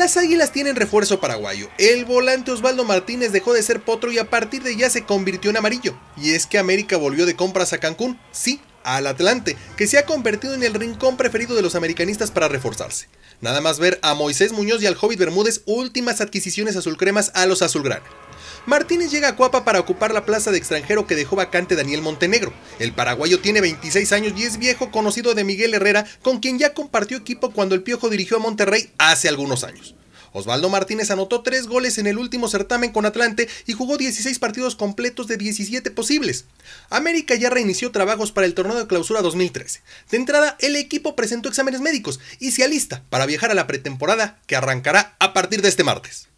Las Águilas tienen refuerzo paraguayo. El volante Osvaldo Martínez dejó de ser potro y a partir de ya se convirtió en amarillo. Y es que América volvió de compras a Cancún, sí, al Atlante, que se ha convertido en el rincón preferido de los americanistas para reforzarse. Nada más ver a Moisés Muñoz y al Hobbit Bermúdez últimas adquisiciones azulcremas a los azulgrana. Martínez llega a Cuapa para ocupar la plaza de extranjero que dejó vacante Daniel Montenegro. El paraguayo tiene 26 años y es viejo conocido de Miguel Herrera, con quien ya compartió equipo cuando el Piojo dirigió a Monterrey hace algunos años. Osvaldo Martínez anotó tres goles en el último certamen con Atlante y jugó 16 partidos completos de 17 posibles. América ya reinició trabajos para el torneo de clausura 2013. De entrada, el equipo presentó exámenes médicos y se alista para viajar a la pretemporada que arrancará a partir de este martes.